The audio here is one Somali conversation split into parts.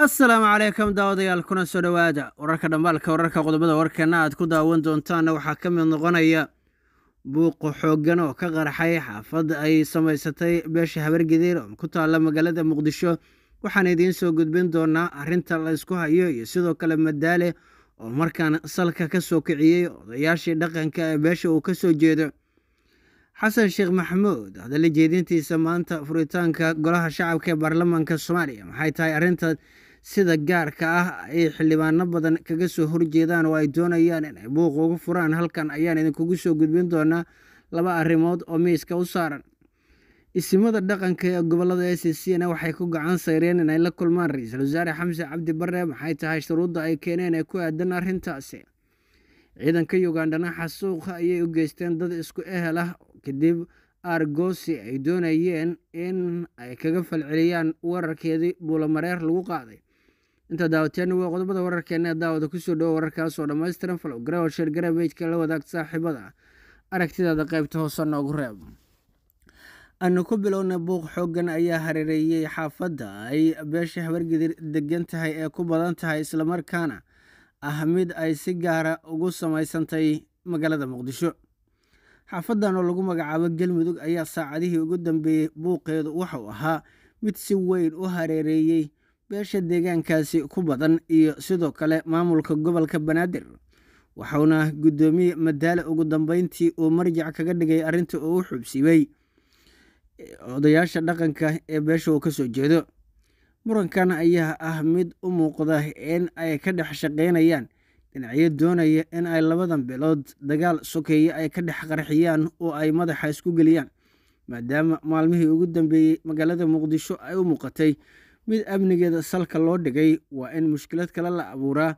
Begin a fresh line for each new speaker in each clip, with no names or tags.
assalaamu calaykum daawadayaal kuna soo dhowaada wararka dhambaalka wararka qodobada warkeenna aad ku daawan doontaanna waxaa ka mid noqonaya buuqu xooggan oo ka qarxay xaafad ay samaysatay beesha habargadiir oo ku taalla magaalada muqdisho waxaan idiin soo gudbin doonaa arrinta la ysku hayo iyo sidoo kale madaale oo markaan salka ka soo kiciyey odayaashii dhaqanka ee beesha uu ka soo jeedo xasan sheekh maxamuud hadalla jeedintiisa maanta furitaanka golaha shacabka ee baarlamaanka soomaaliya maxay tahay arrintaas sida gaarka ah ay xildhibaano badan kaga soo horjeedaan oo ay doonayaan inay buuq ugu furaan halkan ayaan idinkugu soo gudbin doonaa laba arrimood oo miiska u saaran isimada dhaqanka ee gobolada s c na waxay ku gacan sayreen inay la kulmaan ra-iisul wasaare xamse cabdi barre maxay tahay shuruudda ay keeneen ee ku aadan arrintaasi ciidanka yugandhana xasuuqa ayay u geysteen dad isku ehel ah kadib argosi ay doonayeen in ay kaga falceliyaan weerarkeedii buulamareer lagu qaaday intaa daawatayaanna waa qodobada wararkeena daawada kusoo dhawo wararkaasoo dhammaystiran falograwsher garabeejka la wadaag saaxiibada aragtidaada qaybta hoose noogu reeb aanu ku bilowna buuq xoogan ayaa hareereeyey xaafadda ay beesha habargedir degan tahay ee ku badan tahay islamarkaana ah mid ay si gaara ugu samaysantay magaalada muqdisho xaafadan oo lagu magacaabo galmudug ayaa saacadihii ugu dambeeyey buuqeedu waxauu ahaa mid si weyn u hareereeyey beesha deegaankaasi ku badan iyo sidoo kale maamulka gobolka banaadir waxauna guddoomiye madaale ugu dambeyntii uu marjac kaga dhigay arrinta oo u xubsiibey e, odayaasha dhaqanka ee beesha uu kasoo jeedo murankan ayaa ah mid u muuqda in ay ka dhex shaqaynayaan dhinacyo doonaya in ay labadan bilood dagaal sokeeye ay ka dhex qarxiyaan oo ay madaxa isku geliyaan maadaama maalmihii ugu dambeeyey magaalada muqdisho ay u muuqatay mid amnigeeda salka loo dhigay waa in mushkilad kale la abuuraa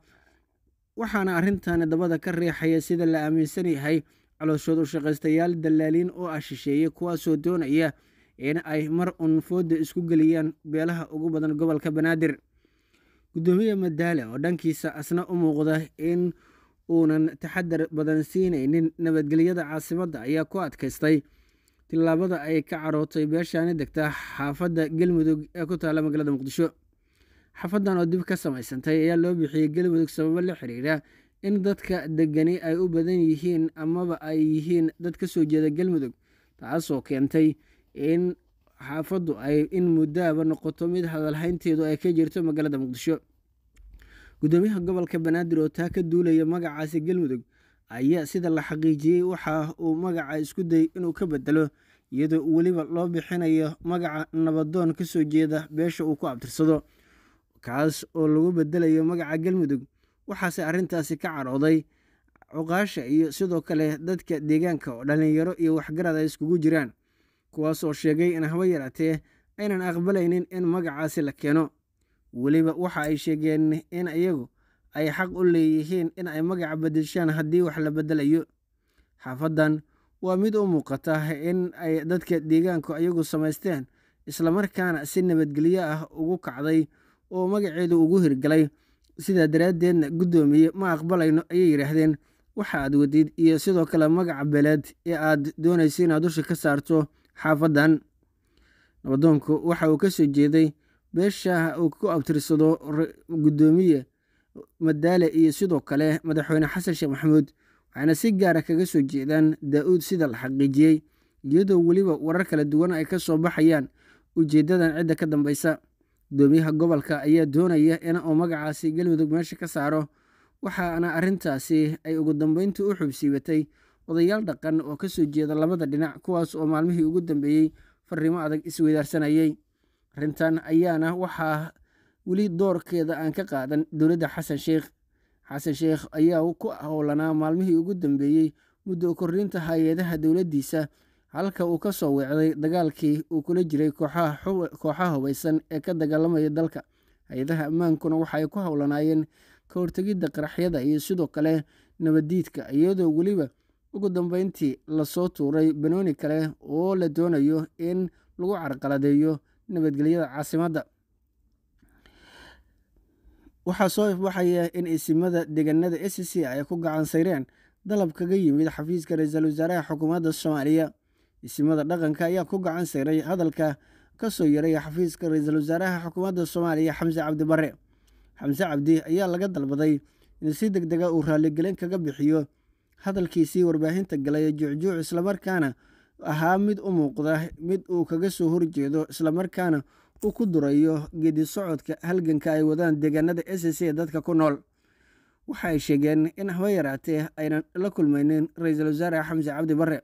waxaana arrintan dabada ka riixaya sida la aaminsan yahay calooshood shaqaystayaal dallaaliin oo ah shisheeye kuwaasoo doonaya in ay mar un foodda isku geliyaan beelaha ugu badan gobolka banaadir guddoomiye madaale oo dhankiisa asna u muuqda in uunan taxadar badan siinaynin nabadgelyada caasimadda ayaa ku adkaystay tilaabada ay ka carootay beeshaani degta xaafadda galmudug ee ku taala magaalada muqdisho xaafadan oo dib ka samaysantay ayaa loo bixiyey galmudug sababo la xiriira in dadka degani ay u badan yihiin amaba ay yihiin dad ka soo jeeda galmudug taasoo keentay in xaafaddu ay in muddaaba noqoto mid hadalhaynteedu ay ka jirto magaalada muqdisho gudoomiyaha gobolka banaadir oo taa ka duulaya magacaasi galmudug ayaa sida la xaqiijiyey waxa uu magaca isku dayey inuu ka bedelo iyadoo weliba loo bixinayo magaca nabadoon ka soo jeeda beesha uu ku abtirsado kaas oo lagu beddelayo magaca galmudug waxaase arrintaasi ka carooday cuqaasha iyo sidoo kale dadka deegaanka oo dhallinyaro iyo waxgarad ay iskugu jiraan kuwaasoo sheegay in haba yaraatee aynan aqbalaynin in magacaasi la keeno weliba waxa ay sheegeen in iyagu ay xaq u leeyihiin in ay magaca beddeshaan haddii wax la bedelayo xaafaddan waa mid u muuqata in ay dadka deegaanku ayagu samaysteen islamarkaana si nabadgelyo ah ugu kacday oo magaceedu ugu hirgalay sidaa daraaddeedna guddoomiye ma aqbalayno ayay yidhaahdeen waxa aad wadid iyo sidoo kale magaca beeleed ee aad doonaysa inaad dusha ka saarto xaafaddan nabadoonku waxa uu ka soo jeeday beesha uu ku abtirsado guddoomiye madaale iyo sidoo kale madaxweyne xasan sheekh maxamuud waxaana si gaara ah kaga soo jeedaan daa-uud sida la xaqiijiyey iyadoo weliba warar kala duwan ay ka soo baxayaan ujeedadan cidda ka dambaysa doomiyaha gobolka ayaa doonaya in uu magacaasi galmudug meesha ka saaro waxaana arrintaasi ay ugu dambeyntii u xubsiibatay odayaal dhaqan oo kasoo jeeda labada dhinac kuwaas oo maalmihii ugu dambeeyey fariimo adag isweydaarsanayey arrintan ayaana waxaa weli doorkeeda aan ka qaadan dowladda xasan sheekh xasan sheekh ayaa ku howlanaa maalmihii ugu dambeeyey muddo kordhinta hay-adaha dowladdiisa halka uu ka soo weecday dagaalkii uu kula jiray kooxaha hubaysan ee ka dagaalamaya dalka hay-adaha ammaankuna waxa ku howlanaayeen ka hortegidda qaraxyada iyo sidoo kale nabadiidka iyadoo weliba ugu dambeyntii lasoo tuuray banooni kale oo la doonayo in lagu carqaladeeyo nabadgelyada caasimadda waxaa soo ifbaxaya in isimada deegaanada s c ay ku gacan sayreen dalab kaga yimid xafiiska ra-iisul wasaaraha xukuumadda soomaaliya isimada dhaqanka ayaa ku gacan sayray hadalka kasoo yaray xafiiska ra-iisul wasaaraha xukuumadda soomaaliya xamse cabdi bare xamse cabdi ayaa laga dalbaday in si deg dega ah uu raaligelin kaga bixiyo hadalkiisii warbaahinta galay juucjuuc islamarkaana ahaa mid u muuqda mid uu kaga soo horjeedo islamarkaana uu ku durayo gedi socodka halganka ay wadaan deegaanada s c dadka ku nool waxa ay sheegeen in haba yaraatee aynan la kulmaynin ra-iisul wasaare xamse cabdi barre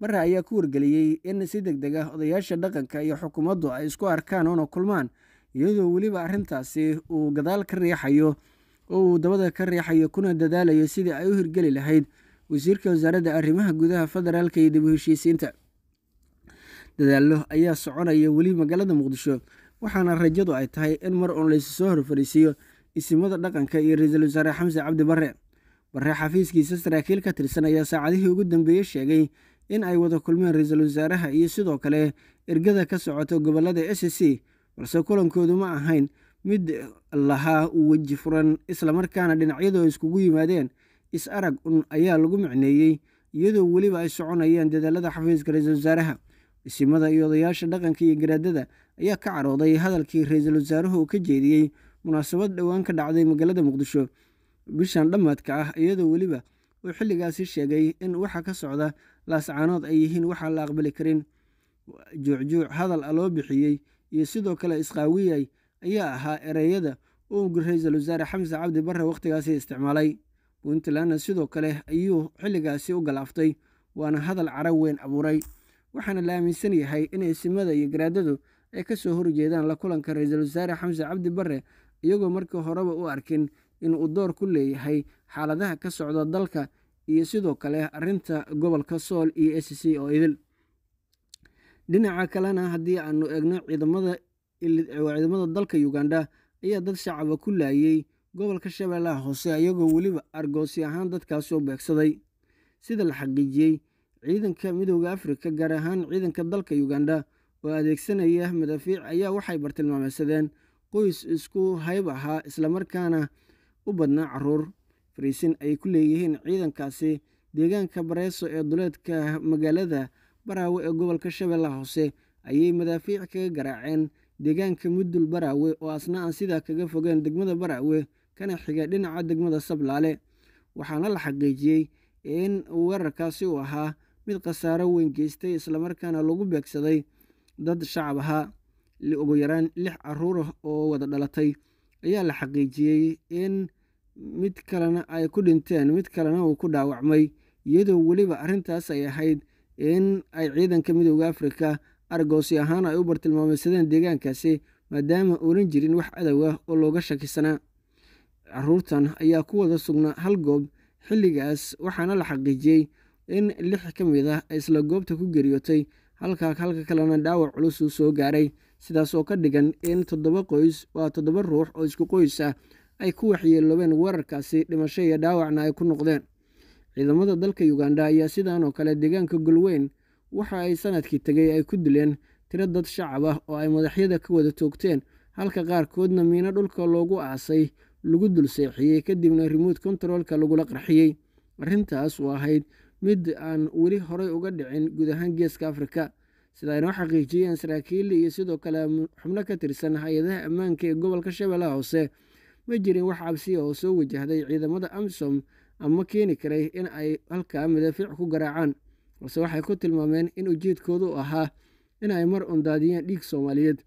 bare ayaa ku wargeliyey in si deg deg ah odayaasha dhaqanka iyo xukuumaddu ay isku arkaan una kulmaan iyadoo weliba arrintaasi uu gadaal ka riixayo oo uu dabada ka riixayo kuna dadaalayo sidii ay u hirgeli lahayd wasiirka wasaaradda arrimaha gudaha federaalka iyo dib u heshiisiinta dadaallo ayaa soconaya weli magaalada muqdisho waxaana rajadu ay tahay in mar uun laysu soo horfariisiiyo isimada dhaqanka iyo ra-iisul wasaare xamse cabdi barre barre xafiiskiisa saraakiil ka tirsan ayaa saacadihii ugu dambeeyey sheegay in ay wada kulmeen ra-iisul wasaaraha iyo sidoo kale ergada ka socota gobollada s c balse kulankoodu ma ahayn mid lahaa weji furan islamarkaana dhinacyadu ay iskugu yimaadeen is arag un ayaa lagu micneeyey iyadoo weliba ay soconayaan dadaalada xafiiska ra-iisul wasaaraha isimada iyo odayaasha dhaqanka iyo garaadada ayaa ka carooday hadalkii ra-iisul wasaaruhu uu ka jeediyey munaasabad dhowaan ka dhacday magaalada muqdisho bishan dhammaadka ah iyadoo weliba uu xilligaasi sheegay in waxa ka socda laascaanood ay yihiin waxaan la aqbali karin juucjuuc hadal a ah loo bixiyey iyo sidoo kale isqaawiyay ayaa ahaa ereyada uu ra-iisul wasaare xamse cabdi barre wakhtigaasi isticmaalay puntlandna sidoo kale ayuu xilligaasi u galaaftay waana hadal cara weyn abuuray waxaana la aaminsan yahay in eesimada iyo garaadadu ay ka soo horjeedaan la kulanka ra-iisul wasaare xamse cabdi barre iyagoo markii horeba u arkin in uu door ku leeyahay xaaladaha ka socda dalka iyo sidoo kale arinta gobolka sool iyo s c oo idil dhinaca kalena haddii aanu eegno ciidamada dalka uganda ayaa dad shacaba ku laayey gobolka shabeellaha hoose iyagoo weliba argoosi ahaan dadkaas beegsaday sida la xaqiijiyey ciidanka midooda afrika gaar ahaan ciidanka dalka uganda oo adeegsanaya madaafiic ayaa waxay bartilmaameysadeen qoys isku hayb ahaa islamarkaana u badnaa caruur fariisin ay ku leeyihiin ciidankaasi deegaanka bareeso ee duleedka magaalada baraawe ee gobolka shabeellaha hoose ayay madaafiic kaga garaaceen deegaanka mudul baraawe oo asna aan sidaa kaga fogeen degmada baraawe kana xiga dhinaca degmada sablaale waxaana la xaqiijiyey in weerarkaasi uu ahaa mid khasaaro weyn geystay islamarkaana lagu beegsaday dad shacab ahaa ugu yaraan lix caruur ah oo wada dhalatay ayaa la xaqiijiyey in mid kalena ay ku dhinteen mid kalena uu ku dhaawacmay iyadoo weliba arrintaas ay ahayd in ay ciidanka midooda afrika argoosi ahaan ay u bartilmaameysadeen deegaankaasi maadaama oonan jirin wax cadow ah oo looga shakisanaa caruurtan ayaa ku wada sugnaa hal goob xilligaas waxaana la xaqiijiyey in lix ka mid ah isla goobta ku geriyootay halka halka kalena dhaawac culus uu soo gaaray sidaas oo ka dhigan in toddoba qoys waa toddoba ruux oo isku qoys ah ay ku waxyeeloobeen weerarkaasi dhimasho iyo dhaawacna ay ku noqdeen ciidamada dalka uganda ayaa sidan oo kale deegaanka golweyn waxa ay sanadkii tegay ay ku dileen tiro dad shacab ah oo ay madaxyada ka wada toogteen halka qaarkoodna miino dhulka loogu aasay lagu dul seexiyey kadibna remuut kontaroolka lagula qarxiyey arrintaas oo ahayd mid aan weli horey uga dhicin guud ahaan geeska afrika sida aynoo xaqiijiyeen saraakiil iyo sidoo kale xubno ka tirsan hay-adaha ammaanka ee gobolka shabeellaha hoose ma jirin wax cabsiya ah oo soo wajahday ciidamada amisom ama keeni karay in ay halkaa madaafiic ku garaacaan balse waxay ku tilmaameen in ujeedkoodu ahaa in ay mar undaadiyeen dhiig soomaaliyeed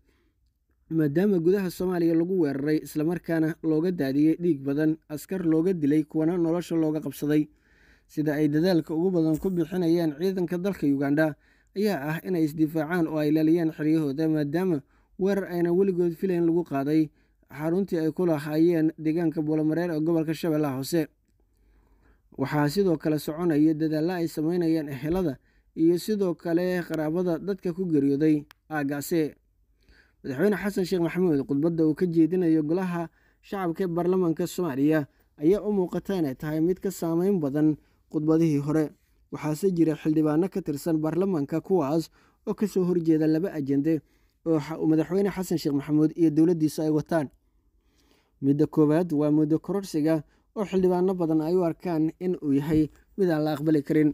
maadaama gudaha soomaaliya lagu weeraray islamarkaana looga daadiyey dhiig badan askar looga dilay kuwana nolosha looga qabsaday sida ay dadaalka ugu badan ku bixinayaan ciidanka dalka uganda ayaa ah inay isdifaacaan oo ay laaliyaan xeryahooda maadaama weerar ayna weligood filayn lagu qaaday xaruntii ay ku lahaayeen deegaanka buulamareer ee gobolka shabeellaha hoose waxaa sidoo kale soconaya dadaalla ay sameynayaan ehelada iyo sidoo kale qaraabada dadka ku geeriyooday aagaase madaxweyne xasan sheekh maxamuud khudbadda uu ka jeedinayo golaha shacabka ee baarlamaanka soomaaliya ayaa u muuqata inay tahay mid ka saameyn badan khudbadihii hore waxaase jira xildhibaano ka tirsan baarlamaanka kuwaas oo kasoo horjeeda laba ajende oo madaxweyne xasan sheekh maxamuud iyo dowladdiisu ay wataan midda koowaad waa muddo kororsiga oo xildhibaano badan ay u arkaan in uu yahay mid aan la aqbali karin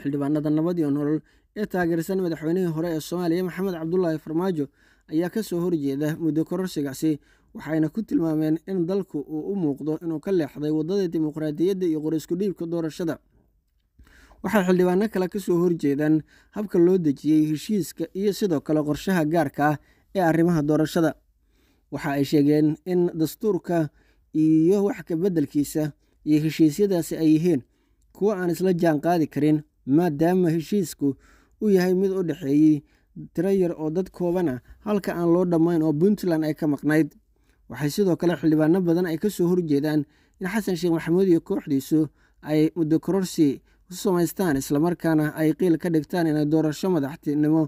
xildhibaanada nabad iyo nolol ee taageersan madaxweynihii hore ee soomaaliya maxamed cabdulaahi farmaajo ayaa kasoo horjeeda muddo kororsigaasi waxayna ku tilmaameen in dalku uu u muuqdo inuu ka leexday waddada dimuqraadiyadda iyo qorisku dhiibka doorashada waxay xildhibaano kale kasoo horjeedaan habka loo dejiyey heshiiska iyo sidoo kale qorshaha gaarka ah ee arrimaha doorashada waxa ay sheegeen in dastuurka iyo wax ka beddelkiisa iyo heshiisyadaasi ay yihiin kuwo aan isla jaan qaadi karin maadaama heshiisku u yahay mid u dhexeeyey tiro yar oo dad koobana halka aan loo dhammayn oo puntland ay ka maqnayd waxay sidoo kale xildhibaano badan ay kasoo horjeedaan in xasan sheekh maxamuud iyo kooxdiisu ay muddo kororsi u samaystaan islamarkaana ay qiil ka dhigtaan inay doorasho madaxtinimo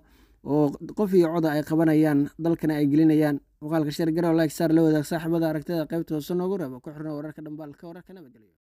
oo qof iyo coda ay qabanayaan dalkana ay gelinayaan muuqaalka sheer garow lagsaar la wadaag saaxiibada aragtida qaybta hoose noogu reebo ku xirno wararka dhambaalka wararka nabadgelyo